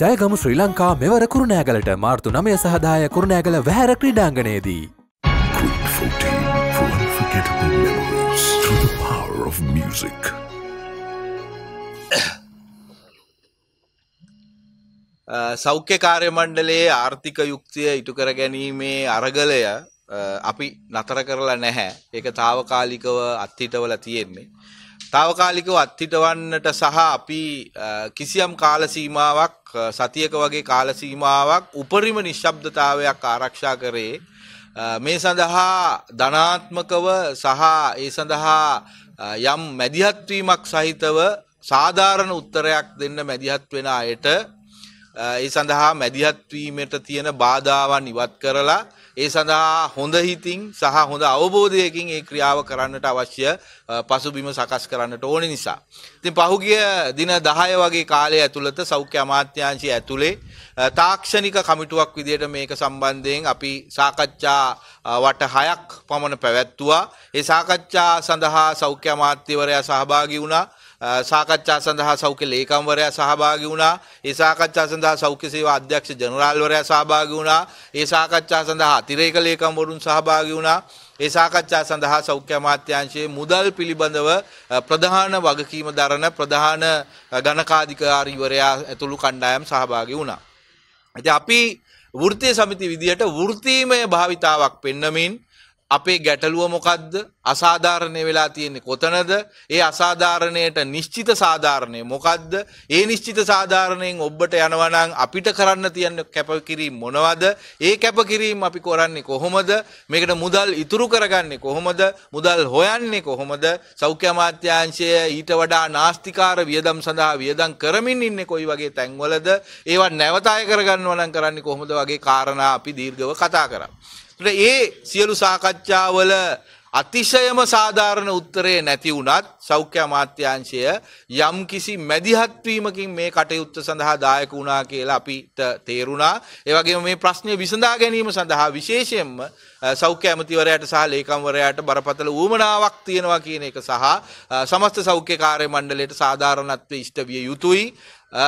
ජයගම ශ්‍රී ලංකා මෙවර කුරුණෑගලට මාර්තු නමය සහදාය කුරුණෑගල වැහැර ක්‍රඩාංගනයේදී. සෞඛ්‍ය කාර්ය මණ්ඩලයේ ආර්ථික යුක්තිය ඉටු කර ගැනීමේ අරගලය අපි නතර කරලා නැහැ ඒක තාවකාලිකව අත්හිටවල තියෙන්නේ. තාවකාලිකව අත්හිටවන්නට සහ අපි කිසියම් කාලසීමාවක් සතියක වගේ කාලසීමාවක් උපරිම නිශ්ශබ්දතාවයක් ආරක්ෂා කරේ මේ සඳහා ධනාත්මකව සහ ඒ සඳහා යම් මැදිහත්වීමක් සහිතව සාධාරණ උත්තරයක් දෙන්න මැදිහත් වෙන අයට ඒ සඳහා මැදිහත් වීමට තියෙන බාධාවන් ඉවත් කරලා ඒ සඳහා හොඳ හිතින් සහ හොඳ අවබෝධයකින් ඒ ක්‍රියාව කරන්නට අවශ්‍ය පසුබිම සකස් කරන්නට ඕන නිසා. ඉතින් පහුගිය දින 10 වගේ කාලය ඇතුළත සෞඛ්‍ය අමාත්‍යාංශය ඇතුලේ තාක්ෂණික කමිටුවක් විදිහට මේක සම්බන්ධයෙන් අපි සාකච්ඡා වට 6ක් පමණ පැවැත්තුවා. ඒ සාකච්ඡා සඳහා සෞඛ්‍ය අමාත්‍යවරයා සහභාගී වුණා. සාකච්ඡා සඳහා සෞඛ්‍ය ලේකම්වරයා සහභාගී වුණා. ඒ සාකච්ඡා සඳහා සෞඛ්‍ය සේවා අධ්‍යක්ෂ ජනරාල්වරයා සහභාගී වුණා. ඒ සාකච්ඡා සඳහා අතිරේක ලේකම්වරුන් සහභාගී වුණා. ඒ සාකච්ඡා සඳහා සෞඛ්‍ය අමාත්‍යාංශයේ මුදල් පිළිබඳව ප්‍රධාන වගකීම දරන ප්‍රධාන ගණකාධිකාරීවරයා ඇතුළු කණ්ඩායම් සහභාගී වුණා. ඉතින් අපි වෘත්තීය සමිති විදියට වෘත්තීමය භාවිතාවක් පෙන්නමින් අපේ ගැටලුව මොකක්ද අසාධාරණය වෙලා තියෙන්නේ කොතනද ඒ අසාධාරණයට නිශ්චිත සාධාරණය මොකක්ද ඒ නිශ්චිත සාධාරණයෙන් ඔබට යනවනං අපිට කරන්න තියන්න කැපකිරීම් මොනවද ඒ කැපකිරීම් අපි කොරන්නේ කොහොමද මේකට මුදල් ඉතුරු කරගන්නේ කොහොමද මුදල් හොයන්නේ කොහොමද සෞඛ්‍ය අමාත්‍යංශය ඊට වඩා නාස්තිකාර වියදම් සඳහා වියදම් කරමින් ඉන්නේ කොයි වගේ තැන්වලද ඒවා නැවතාය කරගන්නවනම් කරන්නේ කොහොමද වගේ කාරණා අපි දීර්ඝව කතා කරා ඒ සියලු සාකච්ඡාවල අතිශයම සාධාරණ උත්තරේ නැති වුණත් සෞඛ්‍ය අමාත්‍යංශය යම් කිසි මැදිහත්වීමකින් මේ කටයුත්ත සඳහා දායක වුණා කියලා අපිට තේරුණා. ඒ වගේම මේ ප්‍රශ්නය විසඳා ගැනීම සඳහා විශේෂයෙන්ම සෞඛ්‍ය ඇමතිවරයට සහ ලේකම්වරයට බරපතල ඌමනාවක් තියෙනවා කියන එක සහ සමස්ත සෞඛ්‍ය කාර්ය මණ්ඩලයට සාධාරණත්වය ඉෂ්ට විය යුතුයි.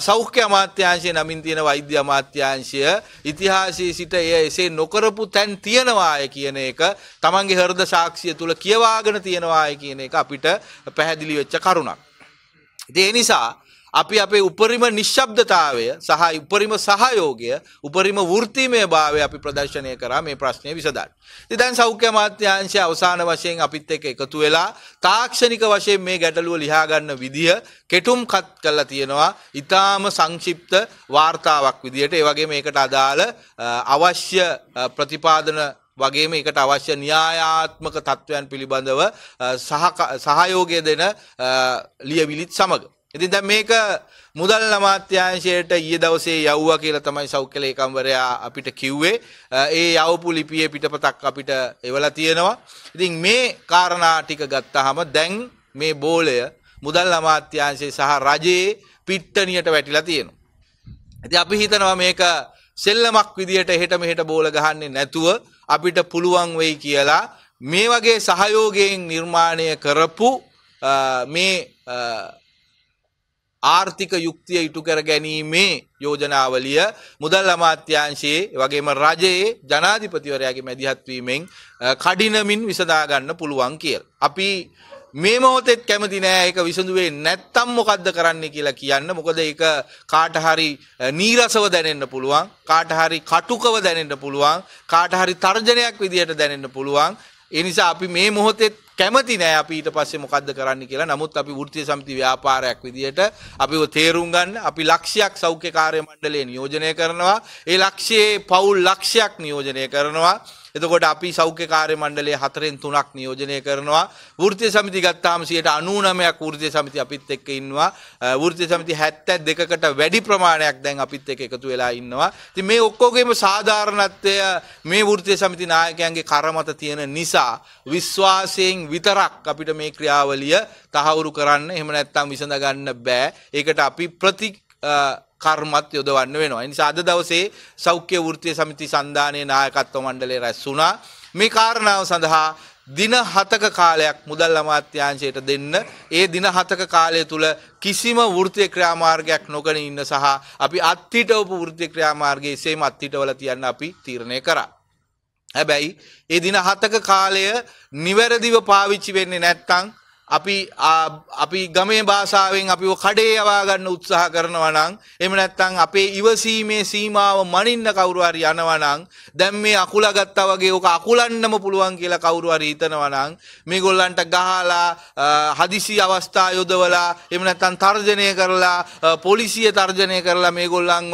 සෞඛ්‍ය අමාත්‍යංශය නමින් තියෙන වෛද්‍ය අමාත්‍යංශය ඉතිහාසයේ සිට එය එසේ නොකරපු තැන් තියෙනවාය කියන එක තමන්ගේ හෘද සාක්ෂිය තුල කියවාගෙන තියෙනවාය කියන එක අපිට පැහැදිලි වෙච්ච කරුණක්. ඒ නිසා අපි අපේ උපරිම නිශ්ශබ්දතාවය සහ උපරිම සහයෝගය උපරිම වෘත්තිමය භාවය අපි ප්‍රදර්ශනය කරා මේ ප්‍රශ්නය විසඳන්න. ඉතින් දැන් සෞඛ්‍ය අමාත්‍යාංශය අවසාන වශයෙන් අපිත් එක්ක එකතු වෙලා තාක්ෂණික වශයෙන් මේ ගැටලුව ලියා ගන්න විදිය කෙටුම් කත් කරලා තියෙනවා. ඊටාම සංක්ෂිප්ත වார்த்தාවක් විදියට ඒ වගේම ඒකට අදාළ අවශ්‍ය ප්‍රතිපාදන වගේම එකට අවශ්‍ය න්‍යායාත්මක තත්ත්වයන් පිළිබඳව සහයෝගය දෙන ලියවිලිත් සමඟ ඉතින් දැන් මේක මුදල් අමාත්‍යාංශයට ඊයේ දවසේ යවුවා කියලා තමයි සෞඛ්‍ය ලේකම්වරයා අපිට කිව්වේ. ඒ යවපු ලිපියේ පිටපතක් අපිට එවලා තියෙනවා. ඉතින් මේ කාරණා ටික ගත්තාම දැන් මේ බෝලය මුදල් අමාත්‍යාංශය සහ රජයේ පිට්ටනියට වැටිලා තියෙනවා. ඉතින් අපි හිතනවා මේක සෙල්ලමක් විදියට එහෙට මෙහෙට බෝල ගහන්නේ නැතුව අපිට පුළුවන් වෙයි කියලා මේ වගේ සහයෝගයෙන් නිර්මාණය කරපු මේ ආර්ථික යුක්තිය ඉටු කර ගැනීමේ යෝජනාවලිය මුදල් අමාත්‍යාංශයේ වගේම රජයේ ජනාධිපතිවරයාගේ මැදිහත්වීමෙන් කඩිනමින් විසඳා ගන්න පුළුවන් කියලා. අපි මේ මොහොතෙත් කැමති නෑ ඒක විසඳුවේ නැත්තම් මොකද්ද කරන්න කියලා කියන්න. මොකද ඒක කාට හරි නීරසව දැනෙන්න පුළුවන්, කාට හරි කටුකව දැනෙන්න පුළුවන්, කාට හරි තර්ජනයක් විදියට දැනෙන්න පුළුවන්. ඒ නිසා අපි මේ මොහොතෙත් කැමති නෑ අපි ඊට පස්සේ මොකද්ද කරන්න කියලා. නමුත් අපි වෘත්තීය සමිති ව්‍යාපාරයක් විදියට අපිව තේරුම් ගන්න අපි ලක්ෂයක් සෞඛ්‍ය කාර්ය මණ්ඩලය නියෝජනය කරනවා. ඒ ලක්ෂයේ පවුල් ලක්ෂයක් නියෝජනය කරනවා. එතකොට අපි සෞඛ්‍ය කාර්ය මණ්ඩලයේ හතරෙන් තුනක් නියෝජනය කරනවා. වෘත්තීය සමිති ගත්තාම 99ක් වෘත්තීය සමිති අපිත් එක්ක ඉන්නවා. වෘත්තීය සමිති 72කට වැඩි ප්‍රමාණයක් දැන් අපිත් එක්ක එකතු වෙලා ඉන්නවා. ඉතින් මේ ඔක්කොගේම සාධාරණත්වය මේ වෘත්තීය සමිති නායකයන්ගේ කරමත තියෙන නිසා විශ්වාසයෙන් විතරක් අපිට මේ ක්‍රියාවලිය තහවුරු කරන්න එහෙම නැත්නම් විසඳ ගන්න බෑ. ඒකට අපි ප්‍රති කර්මත් යොදවන්න වෙනවා. නිසා අද දවසේ සෞඛ්‍ය වෘත්තීය සමිති සන්ධානයේ නායකත්ව මණ්ඩලය රැස් වුණා. මේ කාරණාව සඳහා දින 7ක කාලයක් මුදල් අමාත්‍යාංශයට දෙන්න. ඒ දින 7ක කාලය තුල කිසිම වෘත්තීය ක්‍රියාමාර්ගයක් නොගෙන ඉන්න සහ අපි අත්හිටවපු වෘත්තීය ක්‍රියාමාර්ගයේ එසේම අත්හිටවලා තියන්න අපි තීරණය කරා. හැබැයි ඒ දින 7ක කාලය නිවැරදිව පාවිච්චි වෙන්නේ නැත්නම් අපි අපි ගමේ භාෂාවෙන් අපිව කඩේ යවා ගන්න උත්සාහ කරනවා නම් එහෙම නැත්නම් අපේ ඉවසීමේ සීමාව මනින්න කවුරු හරි යනවා නම් දැන් මේ අකුලා ගත්තා වගේ ඕක අකුලන්නම පුළුවන් කියලා කවුරු හරි හිතනවා නම් මේගොල්ලන්ට ගහලා හදිසි අවස්ථා යොදවලා එහෙම නැත්නම් තර්ජනය කරලා පොලිසිය තර්ජනය කරලා මේගොල්ලන්ව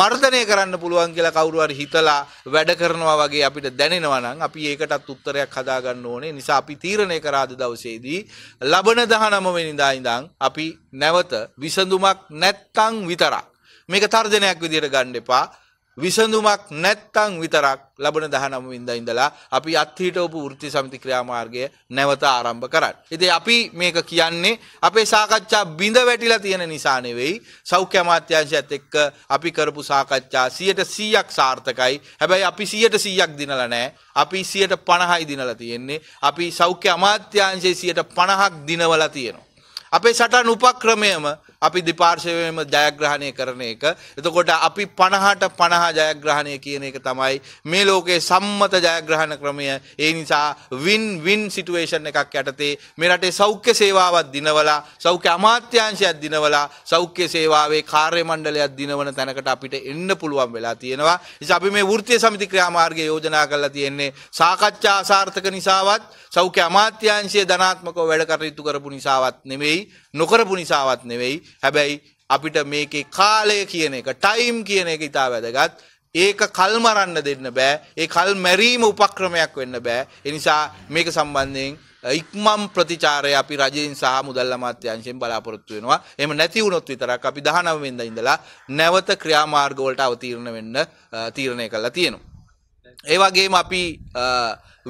මර්ධනය කරන්න පුළුවන් කියලා කවුරු හරි හිතලා වැඩ කරනවා වගේ අපිට දැනෙනවා නම් අපි ඒකටත් උත්තරයක් හදාගන්න ඕනේ නිසා අපි තීරණය කරාද දවසේදී ලබන දහනමවෙනිදා ඉඳං අපි නැවත විසඳුමක් නැත්තං විතරක්. මේක තර්ජනයක් විදිහට ගණ්ඩ එපා විසඳුමක් නැත්තං විතරක් ලබන දහනම ඉඳ ඉඳලා අපි අත්හිටවපු වෘත්ති සමිති ක්‍රියාමාර්ගය නැවත ආරම්භ කරන්න. ඉතින් අපි මේක කියන්නේ අපේ සාකච්ඡා බිඳ වැටිලා තියෙන නිසා නෙවෙයි. සෞඛ්‍ය අමාත්‍යාංශයත් එක්ක අපි කරපු සාකච්ඡා 100%ක් සාර්ථකයි. හැබැයි අපි 100%ක් දිනලා නැහැ. අපි 150යි දිනලා තියෙන්නේ. අපි සෞඛ්‍ය අමාත්‍යාංශයේ 150ක් දිනවලා තියෙනවා. අපේ සටන් උපක්‍රමයම අපි දෙපාර්ශවයම ජයග්‍රහණය කරන එක. එතකොට අපි 50ට 50 ජයග්‍රහණය කියන එක තමයි මේ ලෝකයේ සම්මත ජයග්‍රහණ ක්‍රමය. ඒ නිසා win win situation එකක් යටතේ මේ රටේ සෞඛ්‍ය සේවාවක් දිනවලා සෞඛ්‍ය අමාත්‍යාංශයක් දිනවලා සෞඛ්‍ය සේවාවේ කාර්ය මණ්ඩලයක් දිනවන තැනකට අපිට එන්න පුළුවන් වෙලා තියෙනවා. නිසා අපි මේ වෘත්තීය සමිති ක්‍රියාමාර්ගය යෝජනා කරලා තියෙන්නේ සාකච්ඡා අසාර්ථක නිසාවත් සෞඛ්‍ය අමාත්‍යාංශය ධනාත්මකව වැඩ කටයුතු කරපු නිසාවත් නෙමෙයි නෙවෙයි නොකරපු නිසාවත් නෙවෙයි හැබැයි අපිට මේකේ කාලය කියන එක ටයිම් කියන එක ඉතා වැදගත් ඒක කල් මරන්න දෙන්න බෑ ඒ කල් මැරීම උපක්‍රමයක් වෙන්න බෑ එනිසා මේක සම්බන්ධයෙන් ඉක්මම් ප්‍රතිචාරය අපි රජයෙන් සහ මුදල් අමාත්‍යංශයෙන් බලාපොරොත්තු වෙනවා. එහෙම නැති වුණොත් විතරක් අපි 19 වෙනිදා ඉඳලා නැවත ක්‍රියාමාර්ග වලට අවතීර්ණ වෙන්න තීරණය කළා තියෙනවා. ඒ වගේම අපි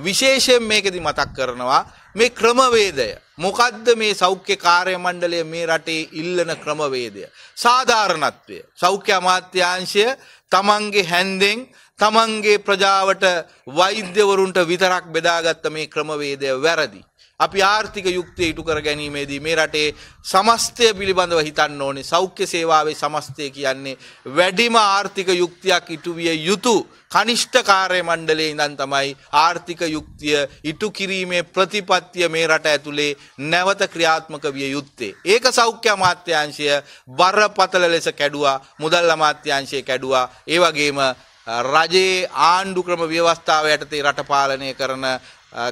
විශේෂයෙන් මේකෙදි මතක් කරනවා මේ ක්‍රමවේදය මොකද්ද මේ සෞඛ්‍ය කාර්ය මණ්ඩලය මේ රටේ ඉල්ලන ක්‍රමවේදය සාධාරණත්වය සෞඛ්‍ය අමාත්‍යාංශය තමන්ගේ හැන්දෙන් තමන්ගේ ප්‍රජාවට වෛද්‍යවරුන්ට විතරක් බෙදාගත්ත මේ ක්‍රමවේදය වැරදි අපි ආර්ථික යුක්තිය ඉටු කර ගැනීමේදී මේ රටේ සමස්තය පිළිබඳව හිතන්න ඕනේ සෞඛ්‍ය සේවාවේ සමස්තය කියන්නේ වැඩිම ආර්ථික යුක්තියක් ඉටුවිය යුතු කනිෂ්ඨ කාර්ය මණ්ඩලයේ ඉඳන් තමයි ආර්ථික යුක්තිය ඉටු කිරීමේ ප්‍රතිපත්තිය මේ රට ඇතුලේ නැවත ක්‍රියාත්මක විය යුත්තේ. ඒක සෞඛ්‍ය අමාත්‍යාංශය බරපතල ලෙස කැඩුවා, මුදල් අමාත්‍යාංශය කැඩුවා. ඒ වගේම රජයේ ආණ්ඩු ක්‍රම ව්‍යවස්ථාව යටතේ රට පාලනය කරන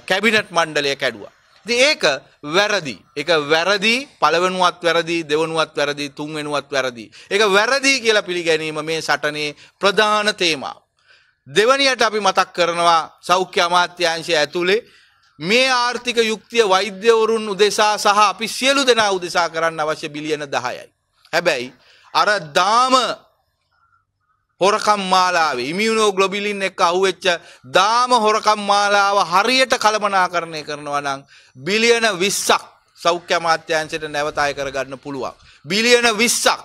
කැබිනට් මණ්ඩලය කැඩුවා. ඒක වැරදි. ඒක වැරදි පළවෙනුවත් වැරදි දෙවනුවත් වැරදි තුන්වෙනුවත් වැරදි. ඒක වැරදි කියලා පිළිගැනීම මේ සටනේ ප්‍රධාන තේමාව. දෙවනියට අපි මතක් කරනවා සෞඛ්‍ය අමාත්‍යාංශය ඇතුලේ මේ ආර්ථික යුක්තිය වෛද්‍යවරුන් උදෙසා සහ අපි සියලු දෙනා උදෙසා කරන්න අවශ්‍ය බිලියන 10යි. හැබැයි අර දාම හොරකම් මාලාවේ ඉමියුනෝ ග්ලොබිලින් එක්ක අහුවෙච්ච දාම හොරකම් මාලාව හරියට කළමනාකරණය කරනවා නම් බිලියන 20ක් සෞඛ්‍ය අමාත්‍යාංශයට නැවත අය කරගන්න පුළුවන්. බිලියන 20ක්.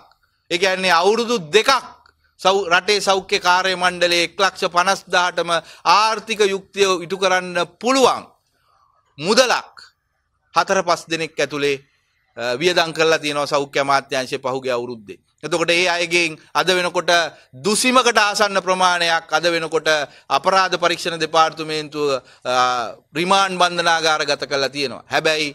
ඒ කියන්නේ අවුරුදු දෙකක් රටේ සෞඛ්‍ය කාර්ය මණ්ඩලයේ 150000ටම ආර්ථික යුක්තිය ඉටු කරන්න පුළුවන්. මුදලක් හතර පස් දෙනෙක් ඇතුලේ වියදම් කරලා තියෙනවා සෞඛ්‍ය අමාත්‍යාංශයේ පහුගිය අවුරුද්දේ. එතකොට ඒ අයගෙන් අද වෙනකොට දුසිමකට ආසන්න ප්‍රමාණයක් අද වෙනකොට අපරාධ පරීක්ෂණ දෙපාර්තමේන්තුව රිමාන්ඩ් බන්ධනාගාර ගත කළා තියෙනවා. හැබැයි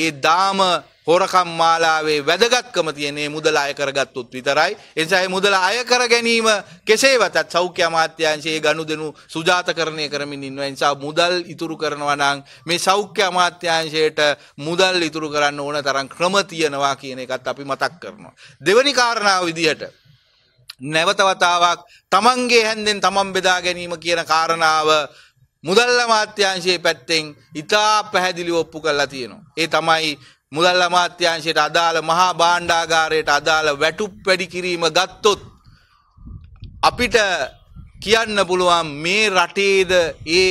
ඒ දාම හොරකම් මාලාවේ වැදගත්කම තියනේ මුදල අය කරගත්තුත් විතරයි. එනිසා මුදල අය කර ගැනීම කෙසේ වෙතත් සෞඛ්‍ය අමාත්‍යාංශයේ ගනුදෙනු සුජාතකරණය කරමින් ඉන්නවා. එනිසා මුදල් ඉතුරු කරනවා නම් මේ සෞඛ්‍ය අමාත්‍යාංශයට මුදල් ඉතුරු කරන්න ඕන තරම් ක්‍රම තියනවා කියන එකත් අපි මතක් කරනවා. දෙවැනි කාරණාව විදිහට නැවත වතාවක් තමන්ගේ හැන්දෙන් තමන් බෙදා ගැනීම කියන කාරණාව මුදල්ල මාත්‍යංශයේ පැත්තෙන් ඉතා පැහැදිලි ඔප්පු කරලා තියෙනවා. ඒ තමයි මුදල්ල මාත්‍යංශයට අදාළ මහා භාණ්ඩාගාරයට අදාළ වැටුප් වැඩි කිරීම ගත්තොත් අපිට කියන්න පුළුවන් මේ රටේද ඒ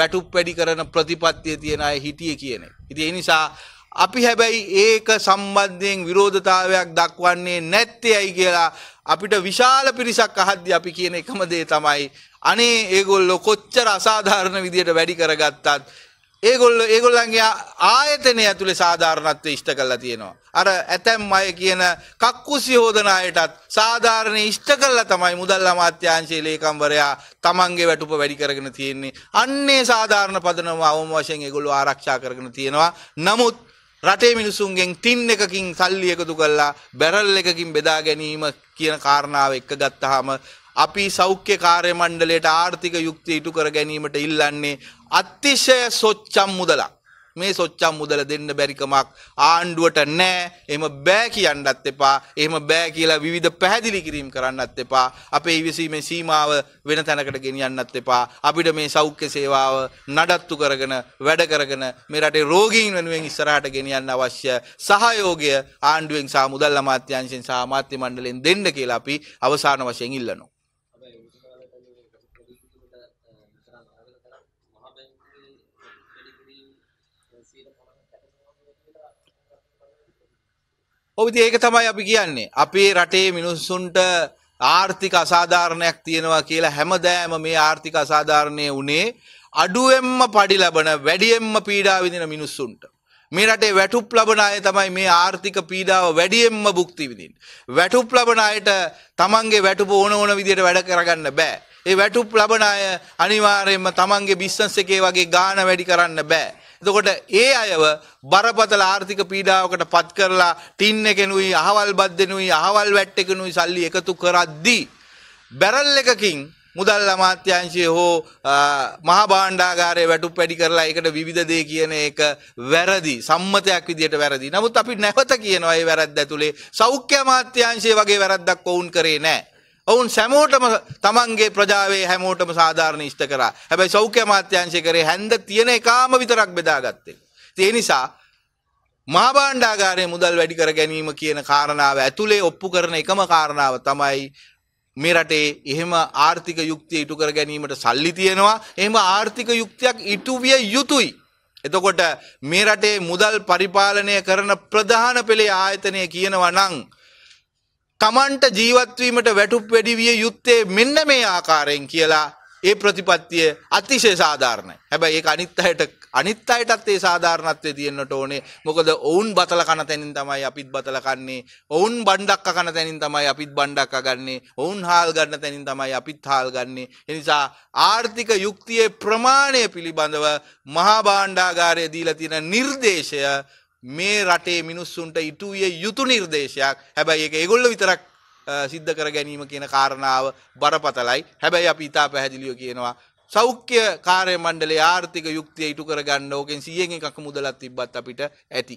වැටුප් වැඩි කරන ප්‍රතිපත්තිය තියෙන අය හිටියේ කියන එක. ඉතින් ඒ නිසා අපි හැබැයි ඒක සම්බන්ධයෙන් විරෝධතාවයක් දක්වන්නේ නැත්තේයි කියලා අපිට විශාල පිරිසක් අහද්දී අපි කියන එකම දේ තමයි අනේ ඒගොල්ලෝ කොච්චර අසාධාරණ විදියට වැඩි කරගත්තත් ඒගොල්ල ඒගොල්ලන්ගේ ආයතනය ඇතුළේ සාධාරණත්වය ඉෂ්ට කළා තියෙනවා. අර ඇතැම් අය කියන කක්කුසි හොදන අයටත් සාධාරණේ ඉෂ්ට කළා තමයි මුදල් අමාත්‍යාංශයේ ලේකම්වරයා තමන්ගේ වැටුප වැඩි කරගෙන තියෙන්නේ. අන්නේ සාධාරණ පදනම අවම වශයෙන් ඒගොල්ලෝ ආරක්ෂා කරගෙන තියෙනවා. නමුත් රටේ මිනිසුන්ගෙන් තින් එකකින් සල්ලි එකතු කරලා බැරල් එකකින් බෙදා ගැනීම කියන කාරණාව එක්ක ගත්තාම අපි සෞඛ්‍ය කාර්ය මණ්ඩලයට ආර්ථික යුක්තිය ඉටු කර ගැනීමට ඉල්ලන්නේ අතිශය සොච්චම් මුදලක්. මේ සොච්චම් මුදල දෙන්න බැරිකමක් ආණ්ඩුවට නෑ එම බෑ කියන්නත් එපා එහම බෑ කියලා විධ පැහැදිලි කිරීම් කරන්නත් එපා අපේ ඉවිසීමේ සීමාව වෙන තැනකට ගෙනියන්නත් එපා අපිට මේ සෞඛ්‍ය සේවාව නඩත්තු කරගෙන වැඩ කරගෙන මේ රටේ රෝගීන් වෙනුවෙන් ඉස්සරහට ගෙනියන්න අවශ්‍ය සහයෝගය ආණ්ඩුවෙන් සහ මුදල් අමාත්‍යංශයෙන් සහ අමාත්‍ය මණ්ඩලයෙන් දෙන්න කියලා අපි අවසාන වශයෙන් ඉල්ලනවා ඔවිති ඒක තමයි අපි කියන්නේ. අපේ රටේ මිනිස්සුන්ට ආර්ථික අසාධාරණයක් තියෙනවා කියලා හැමදෑම මේ ආර්ථික අසාධාරණය උනේ අඩුවෙන්ම පඩි ලබන වැඩියෙන්ම පීඩා විඳින මිනිස්සුන්ට. මේ රටේ වැටුප් ලබන අය තමයි මේ ආර්ථික පීඩාව වැඩියෙන්ම භුක්ති විඳින්නේ. වැටුප් ලබන අයට තමන්ගේ වැටුප ඕන ඕන විදිහට වැඩ කරගන්න බෑ. ඒ වැටුප් ලබන අය අනිවාර්යයෙන්ම තමන්ගේ බිස්නස් එකේ වගේ ගාණ වැඩි කරන්න බෑ. එතකොට ඒ අයව බරපතල ආර්ථික පීඩාවකට පත් කරලා ටින් එකෙනුයි අහවල් බද්දෙනුයි අහවල් වැට් එකෙනුයි සල්ලි එකතු කරද්දී බැරල් එකකින් මුදල් අමාත්‍යංශය හෝ මහා භාණ්ඩාගාරය වැටු පැඩි කරලා එකට විධදේ කියන එක වැරදි සම්මතයක් විදිට වැරදි නමුත් අපි නැවත කියනවා ඒ වැරද්ද ඇතුළේ සෞඛ්‍ය මාත්‍යංශය වගේ වැරද්දක් ඔවුන් කරේ නෑ ඔවුන් සැමෝටම තමන්ගේ ප්‍රජාවේ හැමෝටම සාධාරණ ඉෂ්ට කරා. හැබැයි සෞඛ්‍ය අමාත්‍යාංශය කරේ හැන්ද තියෙන එකාම විතරක් බෙදාගත්තේ. ඒ නිසා මහා භාණ්ඩාගාරයේ මුදල් වැඩි කර ගැනීම කියන කාරණාව ඇතුලේ ඔප්පු කරන එකම කාරණාව තමයි මේ රටේ එහෙම ආර්ථික යුක්තිය ඉටු කර ගැනීමට සල්ලි තියෙනවා. එහෙම ආර්ථික යුක්තියක් ඉටු විය යුතුයි. එතකොට මේ රටේ මුදල් පරිපාලනය කරන ප්‍රධාන පෙළේ ආයතනය කියනවා නම් තමන්ට ජීවත්වීමට වැටුප් වැඩිවිය යුත්තේ මෙන්න මේ ආකාරයෙන් කියලා ඒ ප්‍රතිපත්තිය අතිශය සාධාරණයි. හැබැයි ඒක අනිත් අයට අනිත් අයටත් ඒ සාධාරණත්වය තියෙන්නට ඕනේ. මොකද ඔවුන් බතල කන තැනින් තමයි අපිත් බතල කන්නේ. ඔවුන් බණ්ඩක්ක කන තැනින් තමයි අපිත් බණ්ඩක්ක ගන්නේ. ඔවුන් හාල් ගන්න තැනින් තමයි අපිත් හාල් ගන්නේ. ඒ නිසා ආර්ථික යුක්තියේ ප්‍රමාණය පිළිබඳව මහා භාණ්ඩාගාරය දීලා තියෙන නිර්දේශය මේ රටේ මිනිස්සුන්ට ඉටු විය යුතු නිර්දේශයක්. හැබැයි ඒක ඒගොල්ලෝ විතරක් සිද්ධ කර ගැනීම කියන කාරණාව බරපතලයි. හැබැයි අපි ඊටා පැහැදිලිව කියනවා සෞඛ්‍ය කාර්ය මණ්ඩලයේ ආර්ථික යුක්තිය ඉටු කර ගන්න ඕකෙන් 100 එකක් මුදලක් තිබ්බත් අපිට ඇති.